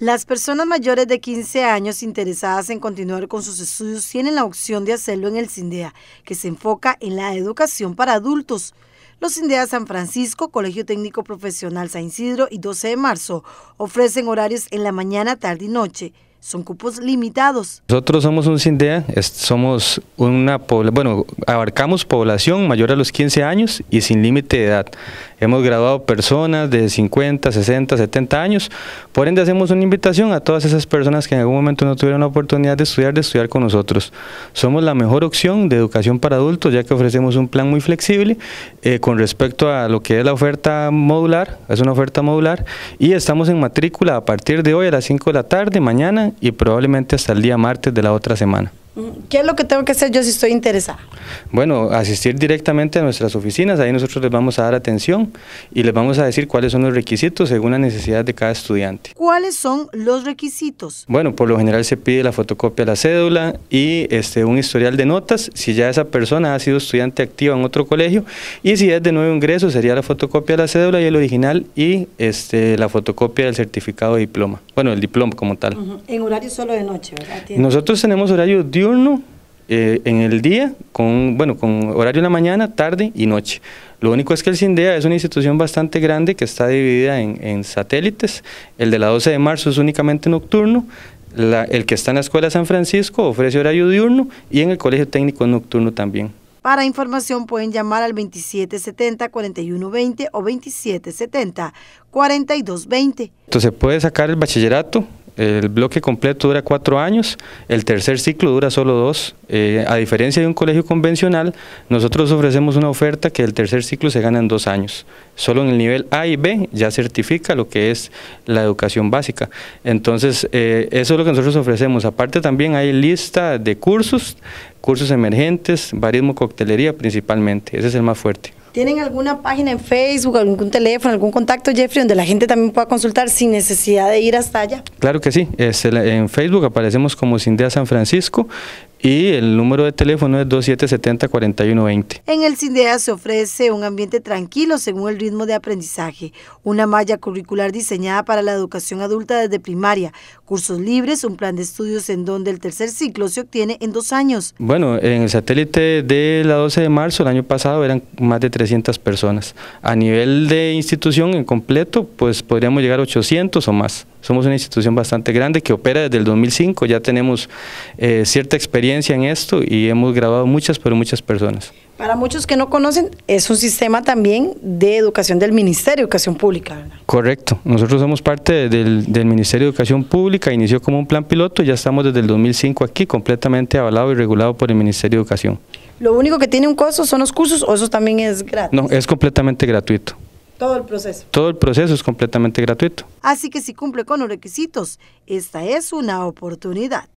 Las personas mayores de 15 años interesadas en continuar con sus estudios tienen la opción de hacerlo en el CINDEA, que se enfoca en la educación para adultos. Los CINDEA San Francisco, Colegio Técnico Profesional San Isidro y 12 de marzo ofrecen horarios en la mañana, tarde y noche son cupos limitados. Nosotros somos un CINDEA, somos una bueno, abarcamos población mayor a los 15 años y sin límite de edad. Hemos graduado personas de 50, 60, 70 años, por ende hacemos una invitación a todas esas personas que en algún momento no tuvieron la oportunidad de estudiar, de estudiar con nosotros. Somos la mejor opción de educación para adultos, ya que ofrecemos un plan muy flexible eh, con respecto a lo que es la oferta modular, es una oferta modular, y estamos en matrícula a partir de hoy a las 5 de la tarde, mañana, y probablemente hasta el día martes de la otra semana. ¿Qué es lo que tengo que hacer yo si estoy interesada? Bueno, asistir directamente a nuestras oficinas, ahí nosotros les vamos a dar atención y les vamos a decir cuáles son los requisitos según la necesidad de cada estudiante. ¿Cuáles son los requisitos? Bueno, por lo general se pide la fotocopia de la cédula y este, un historial de notas, si ya esa persona ha sido estudiante activa en otro colegio y si es de nuevo ingreso sería la fotocopia de la cédula y el original y este, la fotocopia del certificado de diploma, bueno, el diploma como tal. En horario solo de noche, Nosotros tenemos horario diurno diurno eh, en el día, con, bueno, con horario en la mañana, tarde y noche. Lo único es que el CINDEA es una institución bastante grande que está dividida en, satélites. El de la 12 de marzo es únicamente nocturno, el que está en la Escuela San Francisco ofrece horario diurno y en el Colegio Técnico nocturno también. Para información pueden llamar al 2770-4120 o 2770-4220. Entonces puede sacar el bachillerato el bloque completo dura cuatro años, el tercer ciclo dura solo dos. Eh, a diferencia de un colegio convencional, nosotros ofrecemos una oferta que el tercer ciclo se gana en dos años. Solo en el nivel A y B ya certifica lo que es la educación básica. Entonces, eh, eso es lo que nosotros ofrecemos. Aparte también hay lista de cursos, cursos emergentes, barismo, coctelería principalmente. Ese es el más fuerte. ¿Tienen alguna página en Facebook, algún teléfono, algún contacto, Jeffrey, donde la gente también pueda consultar sin necesidad de ir hasta allá? Claro que sí. en Facebook aparecemos como Cindea San Francisco y el número de teléfono es 2770-4120. En el CINDEA se ofrece un ambiente tranquilo según el ritmo de aprendizaje, una malla curricular diseñada para la educación adulta desde primaria, cursos libres, un plan de estudios en donde el tercer ciclo se obtiene en dos años. Bueno, en el satélite de la 12 de marzo el año pasado eran más de 300 personas. A nivel de institución en completo, pues podríamos llegar a 800 o más. Somos una institución bastante grande que opera desde el 2005, ya tenemos eh, cierta experiencia en esto y hemos grabado muchas, pero muchas personas. Para muchos que no conocen, es un sistema también de educación del Ministerio de Educación Pública. Correcto, nosotros somos parte del, Ministerio de Educación Pública, inició como un plan piloto, ya estamos desde el 2005 aquí, completamente avalado y regulado por el Ministerio de Educación. ¿Lo único que tiene un costo son los cursos o eso también es gratis? No, es completamente gratuito. Todo el proceso. Todo el proceso es completamente gratuito. Así que si cumple con los requisitos, esta es una oportunidad.